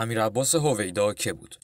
امیر عباس هویدا که بود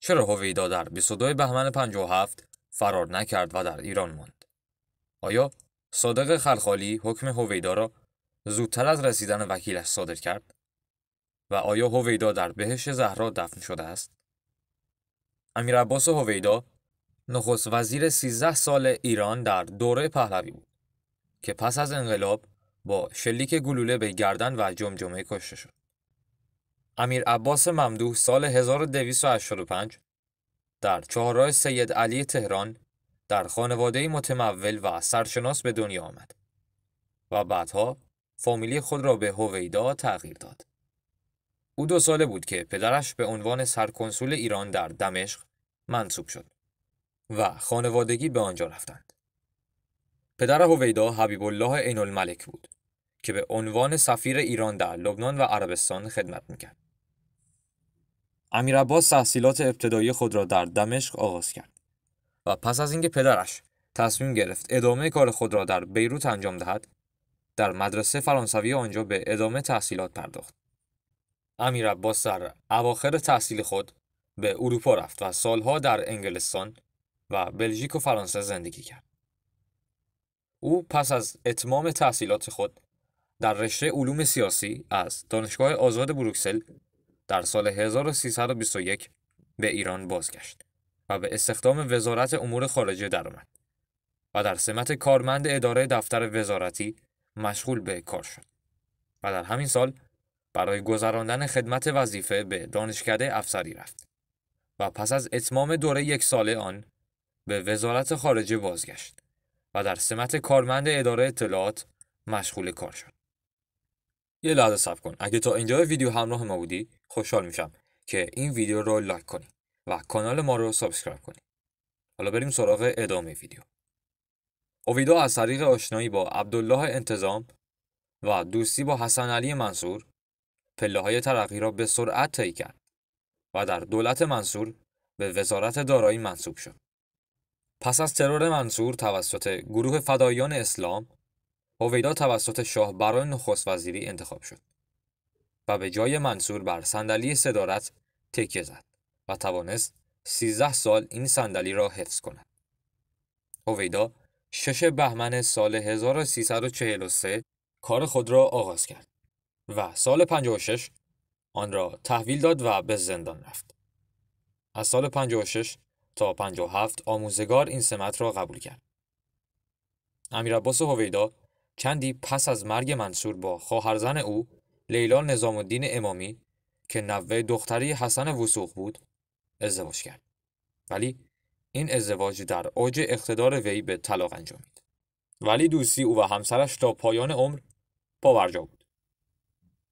چرا هویدا در 22 بهمن 57 فرار نکرد و در ایران ماند آیا صادق خلخالی حکم هویدا را زودتر از رسیدن وکیلش صادر کرد و آیا هویدا در بهش زهرا دفن شده است امیر عباس هویدا نخست وزیر 13 سال ایران در دوره پهلوی بود که پس از انقلاب با شلیک گلوله به گردن و جمجمه کشته شد امیر عباس ممدوح سال 1285 در چهارراه سید علی تهران در خانواده متمول و سرشناس به دنیا آمد و بعدها فامیلی خود را به هویدا تغییر داد. او دو ساله بود که پدرش به عنوان سرکنسول ایران در دمشق منصوب شد و خانوادگی به آنجا رفتند. پدر هویدا حبیب الله عین الملک بود که به عنوان سفیر ایران در لبنان و عربستان خدمت میکرد. امیرعباس تحصیلات ابتدایی خود را در دمشق آغاز کرد و پس از اینکه پدرش تصمیم گرفت ادامه کار خود را در بیروت انجام دهد در مدرسه فرانسوی آنجا به ادامه تحصیلات پرداخت امیرعباس در اواخر تحصیل خود به اروپا رفت و سالها در انگلستان و بلژیک و فرانسه زندگی کرد او پس از اتمام تحصیلات خود در رشته علوم سیاسی از دانشگاه آزاد بروکسل در سال 1321 به ایران بازگشت و به استخدام وزارت امور خارجه درآمد و در سمت کارمند اداره دفتر وزارتی مشغول به کار شد و در همین سال برای گذراندن خدمت وظیفه به دانشکده افسری رفت و پس از اتمام دوره یک ساله آن به وزارت خارجه بازگشت و در سمت کارمند اداره اطلاعات مشغول کار شد. یه لحظه کن اگه تا اینجا ویدیو همراه ما بودی خوشحال میشم که این ویدیو رو لایک کنی و کانال ما رو سابسکرایب کنی حالا بریم سراغ ادامه ویدیو اویدا از طریق آشنایی با عبدالله انتظام و دوستی با حسن علی منصور پله های ترقی را به سرعت طی کرد و در دولت منصور به وزارت دارایی منصوب شد. پس از ترور منصور توسط گروه فدایان اسلام هویدا توسط شاه برای نخست وزیری انتخاب شد و به جای منصور بر صندلی صدارت تکیه زد و توانست 13 سال این صندلی را حفظ کند. هویدا 6 بهمن سال 1343 کار خود را آغاز کرد و سال 56 آن را تحویل داد و به زندان رفت. از سال 56 تا 57 آموزگار این سمت را قبول کرد. امیرعباس هویدا چندی پس از مرگ منصور با خواهرزن او لیلا نظام الدین امامی که نوه دختری حسن وسوق بود ازدواج کرد ولی این ازدواج در اوج اقتدار وی به طلاق انجامید ولی دوستی او و همسرش تا پایان عمر پاورجا بود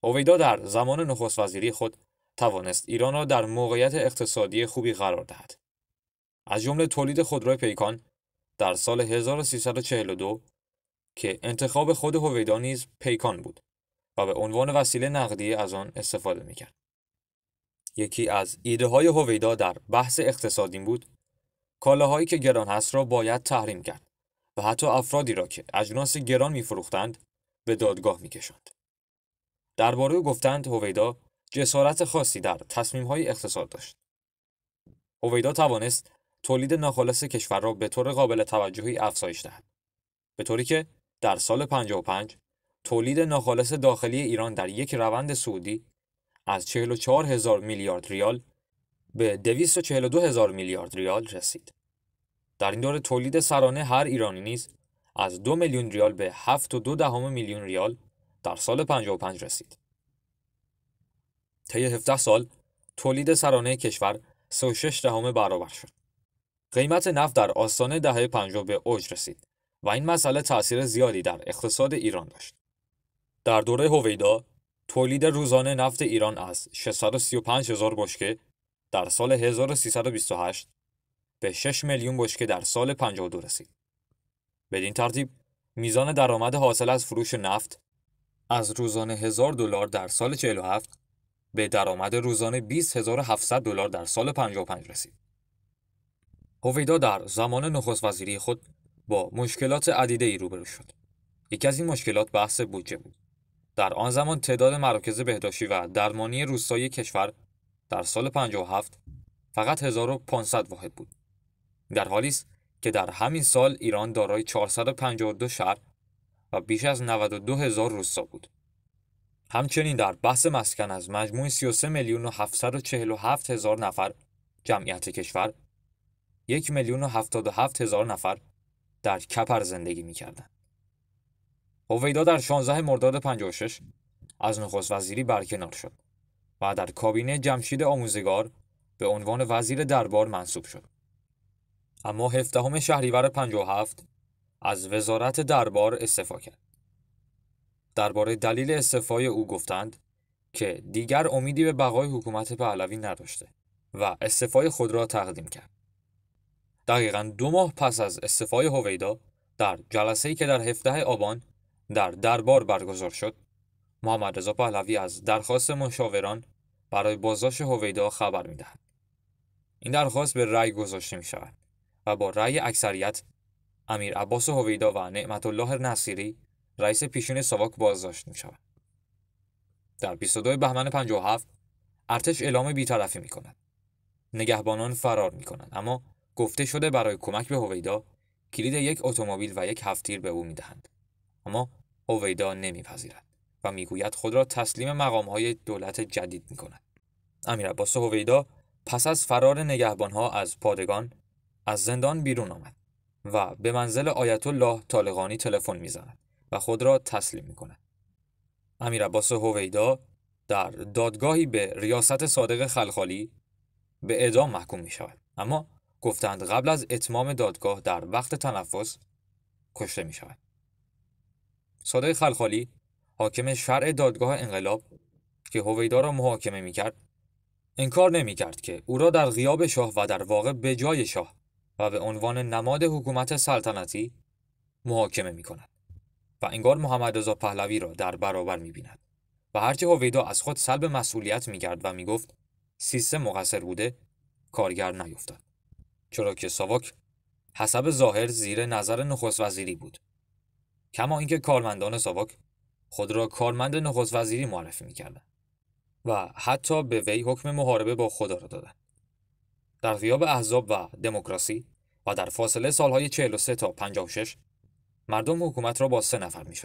اویدا در زمان نخست وزیری خود توانست ایران را در موقعیت اقتصادی خوبی قرار دهد از جمله تولید خودروی پیکان در سال 1342 که انتخاب خود هویدا نیز پیکان بود و به عنوان وسیله نقدی از آن استفاده میکرد. یکی از ایده های هویدا در بحث اقتصادی بود کالاهایی که گران هست را باید تحریم کرد و حتی افرادی را که اجناس گران میفروختند به دادگاه میکشند. درباره گفتند هویدا جسارت خاصی در تصمیم های اقتصاد داشت. هویدا توانست تولید ناخالص کشور را به طور قابل توجهی افزایش دهد به طوری که در سال 55 تولید ناخالص داخلی ایران در یک روند سعودی از 44 هزار میلیارد ریال به 242 هزار میلیارد ریال رسید. در این دوره تولید سرانه هر ایرانی نیز از 2 میلیون ریال به 7.2 دهم میلیون ریال در سال 55 رسید. طی 17 سال تولید سرانه کشور 36 دهم برابر شد. قیمت نفت در آستانه دهه 50 به اوج رسید و این مسئله تاثیر زیادی در اقتصاد ایران داشت. در دوره هویدا تولید روزانه نفت ایران از 635 هزار بشکه در سال 1328 به 6 میلیون بشکه در سال 52 رسید. بدین ترتیب میزان درآمد حاصل از فروش نفت از روزانه 1000 دلار در سال 47 به درآمد روزانه 20700 دلار در سال 55 رسید. هویدا در زمان نخست وزیری خود با مشکلات عدیده ای روبرو شد. یکی از این مشکلات بحث بودجه بود. در آن زمان تعداد مراکز بهداشتی و درمانی روستایی کشور در سال 57 فقط 1500 واحد بود. در حالی است که در همین سال ایران دارای 452 شهر و بیش از 92 هزار روستا بود. همچنین در بحث مسکن از مجموع 33 میلیون و 747 هزار نفر جمعیت کشور 1 میلیون و 77 هزار نفر در کپر زندگی می کردن. هویدا در 16 مرداد 56 از نخست وزیری برکنار شد و در کابینه جمشید آموزگار به عنوان وزیر دربار منصوب شد. اما 17 شهریور 57 از وزارت دربار استفا کرد. درباره دلیل استعفای او گفتند که دیگر امیدی به بقای حکومت پهلوی نداشته و استعفای خود را تقدیم کرد. دقیقا دو ماه پس از استفای هویدا در جلسه‌ای که در 17 آبان در دربار برگزار شد محمد رضا پهلوی از درخواست مشاوران برای بازداشت هویدا خبر میدهد این درخواست به رأی گذاشته می شود و با رأی اکثریت امیر عباس هویدا و نعمت الله نصیری رئیس پیشین ساواک بازداشت می شود. در 22 بهمن 57 ارتش اعلام بیطرفی می کند. نگهبانان فرار می کند اما گفته شده برای کمک به هویدا کلید یک اتومبیل و یک هفتیر به او میدهند اما هویدا نمیپذیرد و میگوید خود را تسلیم مقام های دولت جدید می کند. امیر هویدا پس از فرار نگهبان از پادگان از زندان بیرون آمد و به منزل آیت الله طالقانی تلفن میزند و خود را تسلیم می کند. امیر هویدا در دادگاهی به ریاست صادق خلخالی به اعدام محکوم می اما گفتند قبل از اتمام دادگاه در وقت تنفس کشته می شود. صادق خلخالی حاکم شرع دادگاه انقلاب که هویدا را محاکمه می کرد انکار نمی کرد که او را در غیاب شاه و در واقع به جای شاه و به عنوان نماد حکومت سلطنتی محاکمه می کند و انگار محمد رضا پهلوی را در برابر می بیند و هرچه هویدا از خود سلب مسئولیت می کرد و می گفت سیستم مقصر بوده کارگر نیفتاد چرا که ساواک حسب ظاهر زیر نظر نخست وزیری بود کما اینکه کارمندان ساواک خود را کارمند نخست وزیری معرفی میکردند و حتی به وی حکم محاربه با خدا را دادند در غیاب احزاب و دموکراسی و در فاصله سالهای 43 تا 56 مردم حکومت را با سه نفر می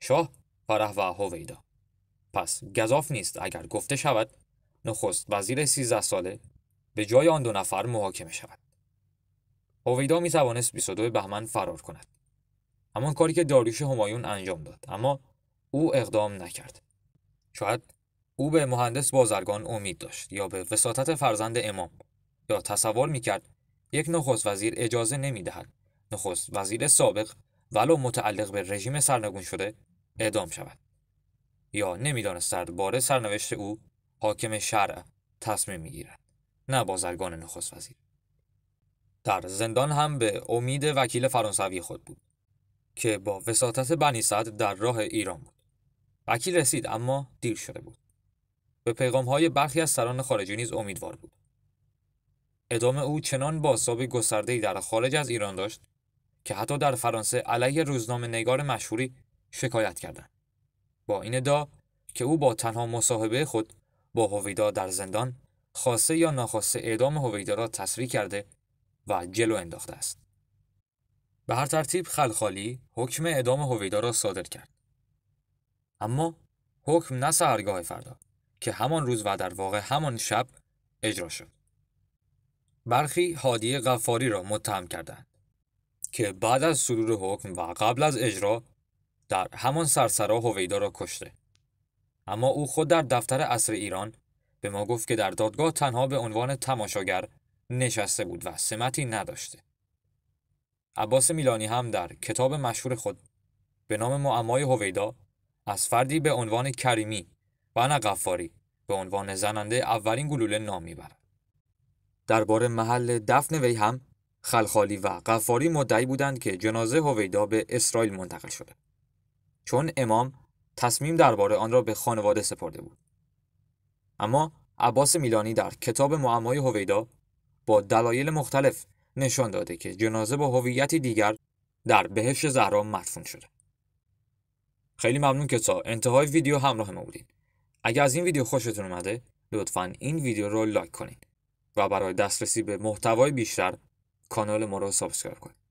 شاه، فرح و هویدا. پس گذاف نیست اگر گفته شود نخست وزیر 13 ساله به جای آن دو نفر محاکمه شود. هویدا می توانست 22 بهمن فرار کند. همان کاری که داریوش همایون انجام داد اما او اقدام نکرد. شاید او به مهندس بازرگان امید داشت یا به وساطت فرزند امام یا تصور می کرد یک نخست وزیر اجازه نمی دهد نخست وزیر سابق ولو متعلق به رژیم سرنگون شده اعدام شود یا نمیدانست باره سرنوشت او حاکم شرع تصمیم میگیرد نه بازرگان نخست وزیر در زندان هم به امید وکیل فرانسوی خود بود که با وساطت بنی صدر در راه ایران بود وکیل رسید اما دیر شده بود به پیغام های برخی از سران خارجی نیز امیدوار بود ادامه او چنان با بازتاب گستردهای در خارج از ایران داشت که حتی در فرانسه علیه روزنامه نگار مشهوری شکایت کردند با این ادعا که او با تنها مصاحبه خود با هویدا در زندان خواسته یا ناخواسته اعدام هویدا را کرده و جلو انداخته است. به هر ترتیب خلخالی حکم اعدام هویدا را صادر کرد. اما حکم نه سهرگاه فردا که همان روز و در واقع همان شب اجرا شد. برخی هادی غفاری را متهم کردند که بعد از صدور حکم و قبل از اجرا در همان سرسرا هویدا را کشته. اما او خود در دفتر اصر ایران به ما گفت که در دادگاه تنها به عنوان تماشاگر نشسته بود و سمتی نداشته. عباس میلانی هم در کتاب مشهور خود به نام معمای هویدا از فردی به عنوان کریمی و نه به عنوان زننده اولین گلوله نام میبرد. درباره محل دفن وی هم خلخالی و قفاری مدعی بودند که جنازه هویدا به اسرائیل منتقل شده. چون امام تصمیم درباره آن را به خانواده سپرده بود. اما عباس میلانی در کتاب معمای هویدا با دلایل مختلف نشان داده که جنازه با هویتی دیگر در بهشت زهرا مدفون شده خیلی ممنون که تا انتهای ویدیو همراه ما بودید اگر از این ویدیو خوشتون اومده لطفا این ویدیو رو لایک کنید و برای دسترسی به محتوای بیشتر کانال ما رو سابسکرایب کنید